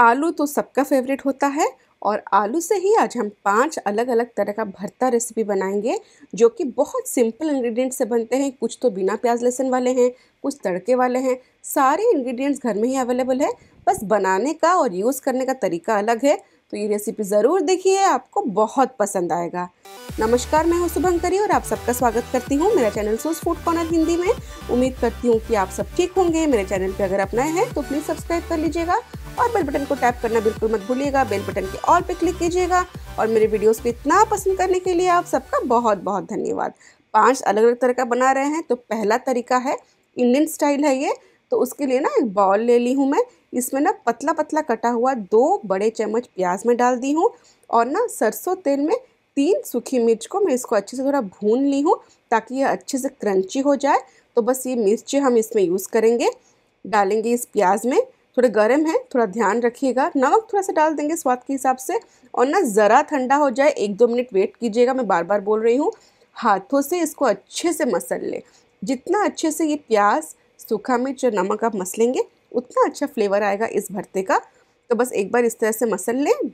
आलू तो सबका फेवरेट होता है और आलू से ही आज हम पांच अलग अलग तरह का भरता रेसिपी बनाएंगे जो कि बहुत सिंपल इंग्रेडिएंट से बनते हैं कुछ तो बिना प्याज लहसुन वाले हैं कुछ तड़के वाले हैं सारे इंग्रेडिएंट्स घर में ही अवेलेबल है बस बनाने का और यूज़ करने का तरीका अलग है तो ये रेसिपी ज़रूर देखिए आपको बहुत पसंद आएगा नमस्कार मैं हूँ शुभंकरी और आप सबका स्वागत करती हूँ मेरा चैनल सोस फूड कॉर्नर हिंदी में उम्मीद करती हूँ कि आप सब ठीक होंगे मेरे चैनल पर अगर आप नए हैं तो प्लीज़ सब्सक्राइब कर लीजिएगा और बेल बटन को टैप करना बिल्कुल मत भूलिएगा बेल बटन के ऑल पे क्लिक कीजिएगा और मेरे वीडियोस को इतना पसंद करने के लिए आप सबका बहुत बहुत धन्यवाद पांच अलग अलग तरह का बना रहे हैं तो पहला तरीका है इंडियन स्टाइल है ये तो उसके लिए ना एक बॉल ले ली हूँ मैं इसमें ना पतला पतला कटा हुआ दो बड़े चम्मच प्याज में डाल दी हूँ और ना सरसों तेल में तीन सूखी मिर्च को मैं इसको अच्छे से थोड़ा भून ली हूँ ताकि ये अच्छे से क्रंची हो जाए तो बस ये मिर्ची हम इसमें यूज़ करेंगे डालेंगे इस प्याज में थोड़े गर्म हैं थोड़ा ध्यान रखिएगा नमक थोड़ा सा डाल देंगे स्वाद के हिसाब से और ना ज़रा ठंडा हो जाए एक दो मिनट वेट कीजिएगा मैं बार बार बोल रही हूँ हाथों से इसको अच्छे से मसल लें जितना अच्छे से ये प्याज सूखा मिर्च और नमक आप मसलेंगे उतना अच्छा फ्लेवर आएगा इस भरते का तो बस एक बार इस तरह से मसल लें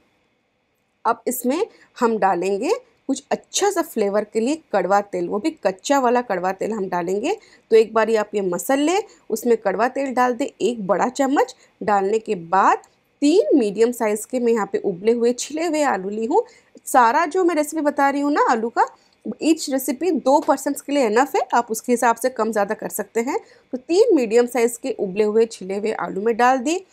अब इसमें हम डालेंगे कुछ अच्छा सा फ्लेवर के लिए कड़वा तेल वो भी कच्चा वाला कड़वा तेल हम डालेंगे तो एक बार ये आप ये मसल लें उसमें कड़वा तेल डाल दें एक बड़ा चम्मच डालने के बाद तीन मीडियम साइज़ के मैं यहाँ पे उबले हुए छिले हुए आलू ली हूँ सारा जो मैं रेसिपी बता रही हूँ ना आलू का ईच रेसिपी दो पर्सन के लिए इनफ है आप उसके हिसाब से कम ज़्यादा कर सकते हैं तो तीन मीडियम साइज़ के उबले हुए छिले हुए आलू में डाल दिए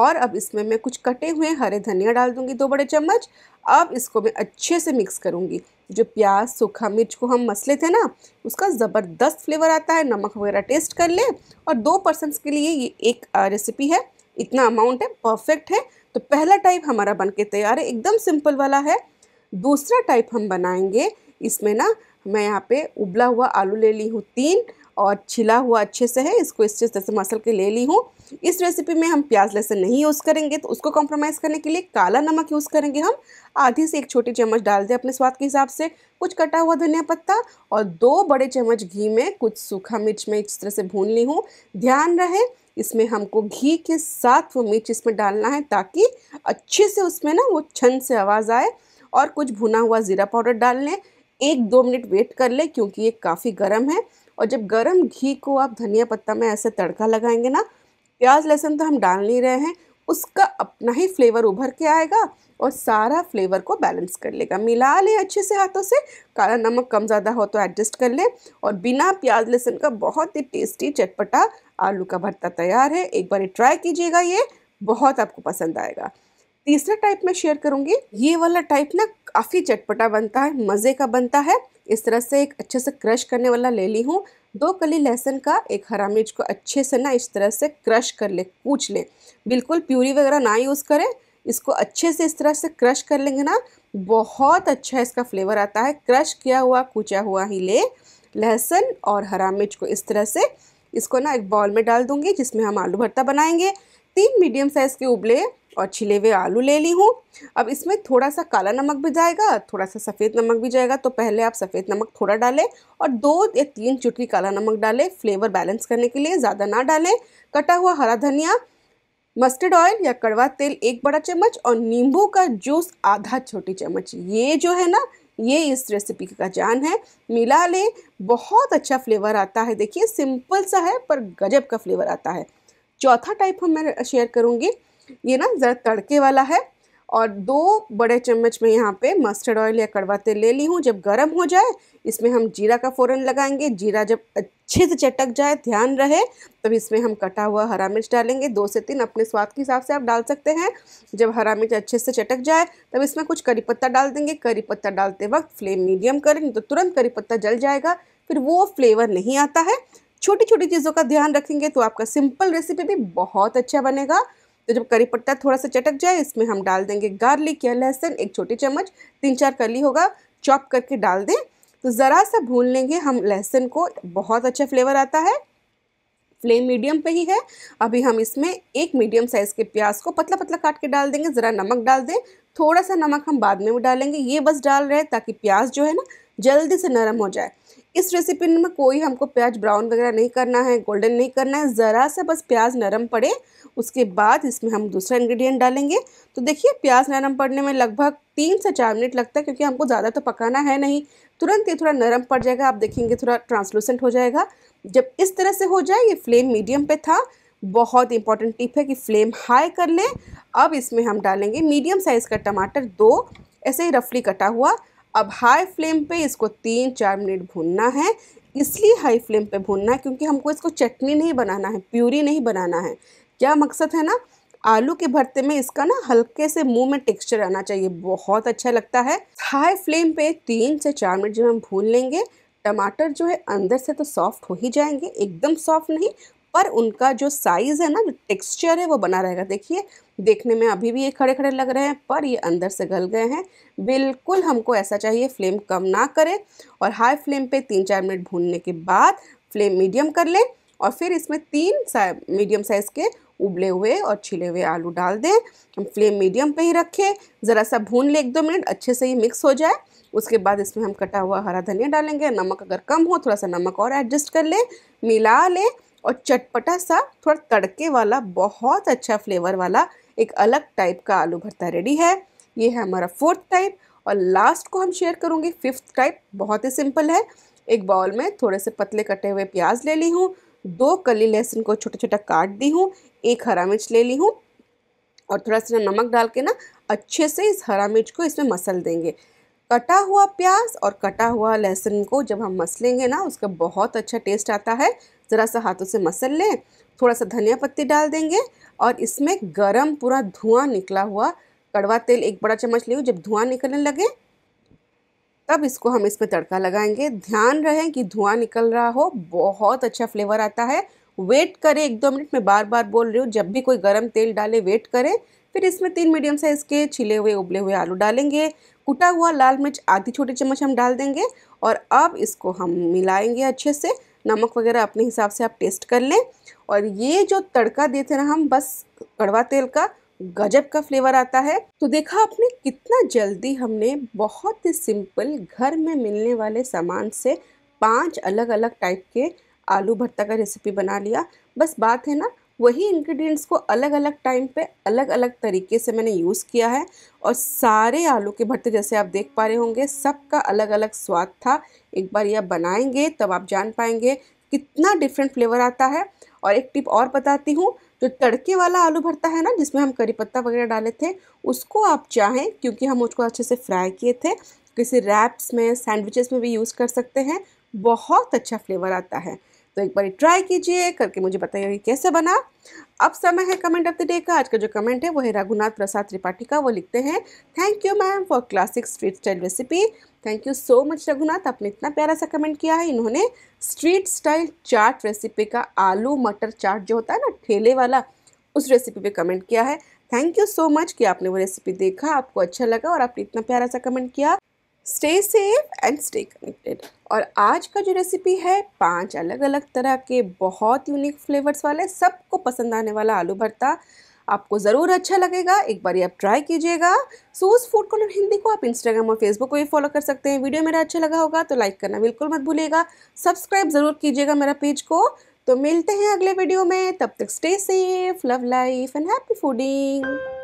और अब इसमें मैं कुछ कटे हुए हरे धनिया डाल दूंगी दो बड़े चम्मच अब इसको मैं अच्छे से मिक्स करूंगी जो प्याज सूखा मिर्च को हम मसले थे ना उसका ज़बरदस्त फ्लेवर आता है नमक वगैरह टेस्ट कर ले और दो पर्सन के लिए ये एक रेसिपी है इतना अमाउंट है परफेक्ट है तो पहला टाइप हमारा बन के तैयार है एकदम सिंपल वाला है दूसरा टाइप हम बनाएंगे इसमें ना मैं यहाँ पे उबला हुआ आलू ले ली हूँ तीन और छिला हुआ अच्छे से है इसको इस तरह से मसल के ले ली हूँ इस रेसिपी में हम प्याज लहसुन नहीं यूज़ करेंगे तो उसको कॉम्प्रोमाइज़ करने के लिए काला नमक यूज़ करेंगे हम आधी से एक छोटी चम्मच डाल दें अपने स्वाद के हिसाब से कुछ कटा हुआ धनिया पत्ता और दो बड़े चम्मच घी में कुछ सूखा मिर्च में इस तरह से भून ली हूँ ध्यान रहे इसमें हमको घी के साथ वो मिर्च इसमें डालना है ताकि अच्छे से उसमें ना वो छन से आवाज़ आए और कुछ भुना हुआ ज़ीरा पाउडर डाल लें एक दो मिनट वेट कर लें क्योंकि ये काफ़ी गर्म है और जब गर्म घी को आप धनिया पत्ता में ऐसे तड़का लगाएंगे ना प्याज लहसुन तो हम डाल नहीं रहे हैं उसका अपना ही फ्लेवर उभर के आएगा और सारा फ्लेवर को बैलेंस कर लेगा मिला लें अच्छे से हाथों से काला नमक कम ज़्यादा हो तो एडजस्ट कर लें और बिना प्याज लहसुन का बहुत ही टेस्टी चटपटा आलू का भरता तैयार है एक बार ट्राई कीजिएगा ये बहुत आपको पसंद आएगा तीसरा टाइप मैं शेयर करूँगी ये वाला टाइप ना काफ़ी चटपटा बनता है मज़े का बनता है इस तरह से एक अच्छे से क्रश करने वाला ले ली हूँ दो कली लहसुन का एक हरा मिर्च को अच्छे से ना इस तरह से क्रश कर ले कूच लें बिल्कुल प्यूरी वगैरह ना यूज़ करें इसको अच्छे से इस तरह से क्रश कर लेंगे ना बहुत अच्छा इसका फ्लेवर आता है क्रश किया हुआ कूचा हुआ ही ले लहसुन और हरा मिर्च को इस तरह से इसको ना एक बॉल में डाल दूंगी जिसमें हम आलू भरता बनाएंगे तीन मीडियम साइज़ के उबले और छिले हुए आलू ले ली हूँ अब इसमें थोड़ा सा काला नमक भी जाएगा थोड़ा सा सफ़ेद नमक भी जाएगा तो पहले आप सफ़ेद नमक थोड़ा डालें और दो या तीन चुटकी काला नमक डालें फ्लेवर बैलेंस करने के लिए ज़्यादा ना डालें कटा हुआ हरा धनिया मस्टर्ड ऑयल या कड़वा तेल एक बड़ा चम्मच और नींबू का जूस आधा छोटी चम्मच ये जो है ना ये इस रेसिपी का जान है मिला लें बहुत अच्छा फ्लेवर आता है देखिए सिंपल सा है पर गजब का फ्लेवर आता है चौथा टाइप हम मैं शेयर करूँगी ये ना ज़रा तड़के वाला है और दो बड़े चम्मच में यहाँ पे मस्टर्ड ऑयल या कड़वा तेल ले ली हूँ जब गर्म हो जाए इसमें हम जीरा का फ़ौरन लगाएंगे जीरा जब अच्छे से चटक जाए ध्यान रहे तब इसमें हम कटा हुआ हरा मिर्च डालेंगे दो से तीन अपने स्वाद के हिसाब से आप डाल सकते हैं जब हरा मिर्च अच्छे से चटक जाए तब इसमें कुछ करी पत्ता डाल देंगे करी पत्ता डालते वक्त फ्लेम मीडियम करें तो तुरंत करी पत्ता जल जाएगा फिर वो फ्लेवर नहीं आता है छोटी छोटी चीज़ों का ध्यान रखेंगे तो आपका सिंपल रेसिपी भी बहुत अच्छा बनेगा तो जब करी पत्ता थोड़ा सा चटक जाए इसमें हम डाल देंगे गार्लिक या लहसुन एक छोटी चम्मच तीन चार कली होगा चॉप करके डाल दें तो ज़रा सा भून लेंगे हम लहसुन को बहुत अच्छा फ्लेवर आता है फ्लेम मीडियम पे ही है अभी हम इसमें एक मीडियम साइज़ के प्याज को पतला पतला काट के डाल देंगे ज़रा नमक डाल दें थोड़ा सा नमक हम बाद में भी डालेंगे ये बस डाल रहे हैं ताकि प्याज जो है ना जल्दी से नरम हो जाए इस रेसिपी में कोई हमको प्याज ब्राउन वगैरह नहीं करना है गोल्डन नहीं करना है ज़रा सा बस प्याज नरम पड़े उसके बाद इसमें हम दूसरा इंग्रेडिएंट डालेंगे तो देखिए प्याज नरम पड़ने में लगभग तीन से चार मिनट लगता है क्योंकि हमको ज़्यादा तो पकाना है नहीं तुरंत ये थोड़ा नरम पड़ जाएगा आप देखेंगे थोड़ा ट्रांसलूसेंट हो जाएगा जब इस तरह से हो जाए ये फ्लेम मीडियम पर था बहुत इंपॉर्टेंट टिप है कि फ्लेम हाई कर लें अब इसमें हम डालेंगे मीडियम साइज़ का टमाटर दो ऐसे ही रफली कटा हुआ अब हाई फ्लेम पे इसको तीन चार मिनट भूनना है इसलिए हाई फ्लेम पे भूनना है क्योंकि हमको इसको चटनी नहीं बनाना है प्यूरी नहीं बनाना है क्या मकसद है ना आलू के भरते में इसका ना हल्के से मुंह में टेक्सचर आना चाहिए बहुत अच्छा लगता है हाई फ्लेम पे तीन से चार मिनट जब हम भून लेंगे टमाटर जो है अंदर से तो सॉफ्ट हो ही जाएंगे एकदम सॉफ्ट नहीं पर उनका जो साइज़ है ना जो टेक्सचर है वो बना रहेगा देखिए देखने में अभी भी ये खड़े खड़े लग रहे हैं पर ये अंदर से गल गए हैं बिल्कुल हमको ऐसा चाहिए फ्लेम कम ना करें और हाई फ्लेम पे तीन चार मिनट भूनने के बाद फ्लेम मीडियम कर लें और फिर इसमें तीन मीडियम साइज़ के उबले हुए और छिले हुए आलू डाल दें हम फ्लेम मीडियम पे ही रखें ज़रा सा भून लें एक दो मिनट अच्छे से ही मिक्स हो जाए उसके बाद इसमें हम कटा हुआ हरा धनिया डालेंगे नमक अगर कम हो थोड़ा सा नमक और एडजस्ट कर लें मिला लें और चटपटा सा थोड़ा तड़के वाला बहुत अच्छा फ्लेवर वाला एक अलग टाइप का आलू भरता रेडी है ये है हमारा फोर्थ टाइप और लास्ट को हम शेयर करूँगी फिफ्थ टाइप बहुत ही सिंपल है एक बाउल में थोड़े से पतले कटे हुए प्याज ले ली हूँ दो कली लहसुन को छोटा छोटा काट दी हूँ एक हरा मिर्च ले ली हूँ और थोड़ा सा नमक डाल के ना अच्छे से इस हरा मिर्च को इसमें मसल देंगे कटा हुआ प्याज और कटा हुआ लहसुन को जब हम मसलेंगे ना उसका बहुत अच्छा टेस्ट आता है ज़रा सा हाथों से मसल लें थोड़ा सा धनिया पत्ती डाल देंगे और इसमें गरम पूरा धुआं निकला हुआ कड़वा तेल एक बड़ा चम्मच ले जब धुआं निकलने लगे तब इसको हम इसमें तड़का लगाएंगे ध्यान रहे कि धुआं निकल रहा हो बहुत अच्छा फ्लेवर आता है वेट करें एक दो मिनट में बार बार बोल रही हूँ जब भी कोई गर्म तेल डाले वेट करें फिर इसमें तीन मीडियम साइज़ के छिले हुए उबले हुए आलू डालेंगे कुटा हुआ लाल मिर्च आधी छोटी चम्मच हम डाल देंगे और अब इसको हम मिलाएंगे अच्छे से नमक वगैरह अपने हिसाब से आप टेस्ट कर लें और ये जो तड़का देते ना हम बस कड़वा तेल का गजब का फ्लेवर आता है तो देखा आपने कितना जल्दी हमने बहुत ही सिंपल घर में मिलने वाले सामान से पांच अलग अलग टाइप के आलू भरता का रेसिपी बना लिया बस बात है ना वही इंग्रेडिएंट्स को अलग अलग टाइम पे अलग अलग तरीके से मैंने यूज़ किया है और सारे आलू के भरते जैसे आप देख पा रहे होंगे सबका अलग अलग स्वाद था एक बार यह बनाएंगे तब आप जान पाएंगे कितना डिफरेंट फ्लेवर आता है और एक टिप और बताती हूँ जो तड़के वाला आलू भरता है ना जिसमें हम करी पत्ता वगैरह डाले थे उसको आप चाहें क्योंकि हम उसको अच्छे से फ्राई किए थे किसी रैप्स में सैंडविचेस में भी यूज़ कर सकते हैं बहुत अच्छा फ्लेवर आता है तो एक बार ट्राई कीजिए करके मुझे बताइए कि कैसे बना अब समय है कमेंट ऑफ द डे का आज का जो कमेंट है वो है रघुनाथ प्रसाद त्रिपाठी का वो लिखते हैं thank you ma'am for classic street style recipe thank you so much Raghunath आपने इतना प्यारा सा कमेंट किया है इन्होंने स्ट्रीट स्टाइल चाट रेसिपी का आलू मटर चाट जो होता है ना ठेले वाला उस रेसिपी पे कमेंट किया है थैंक यू सो मच कि आपने वो रेसिपी देखा आपको अच्छा लगा और आपने इतना प्यारा सा कमेंट किया stay safe and stay connected और आज का जो रेसिपी है पांच अलग अलग तरह के बहुत यूनिक फ्लेवर्स वाले सबको पसंद आने वाला आलू भरता आपको ज़रूर अच्छा लगेगा एक बार आप ट्राई कीजिएगा सोस फूड कॉलर हिंदी को आप इंस्टाग्राम और फेसबुक को भी फॉलो कर सकते हैं वीडियो मेरा अच्छा लगा होगा तो लाइक करना बिल्कुल मत भूलिएगा सब्सक्राइब ज़रूर कीजिएगा मेरा पेज को तो मिलते हैं अगले वीडियो में तब तक stay safe love life and happy fooding